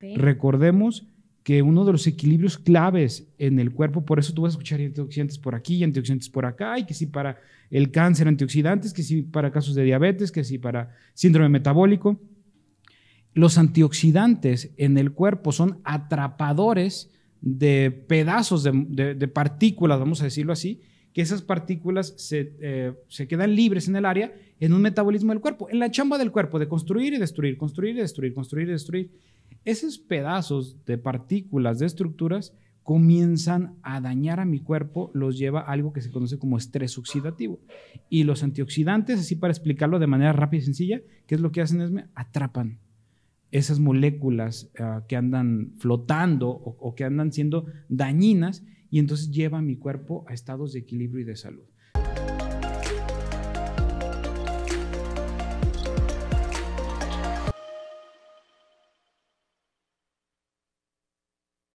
Recordemos que uno de los equilibrios claves en el cuerpo, por eso tú vas a escuchar antioxidantes por aquí y antioxidantes por acá, y que sí para el cáncer antioxidantes, que sí para casos de diabetes, que sí para síndrome metabólico. Los antioxidantes en el cuerpo son atrapadores de pedazos de, partículas, vamos a decirlo así, que esas partículas se, eh, se, quedan libres en el área en un metabolismo del cuerpo, en la chamba del cuerpo, de construir y destruir, construir y destruir, construir y destruir esos pedazos de partículas, de estructuras, comienzan a dañar a mi cuerpo, los lleva a algo que se conoce como estrés oxidativo. Y los antioxidantes, así para explicarlo de manera rápida y sencilla, ¿qué es lo que hacen? Es me atrapan esas moléculas eh, que andan flotando o, o que andan siendo dañinas y entonces lleva a mi cuerpo a estados de equilibrio y de salud.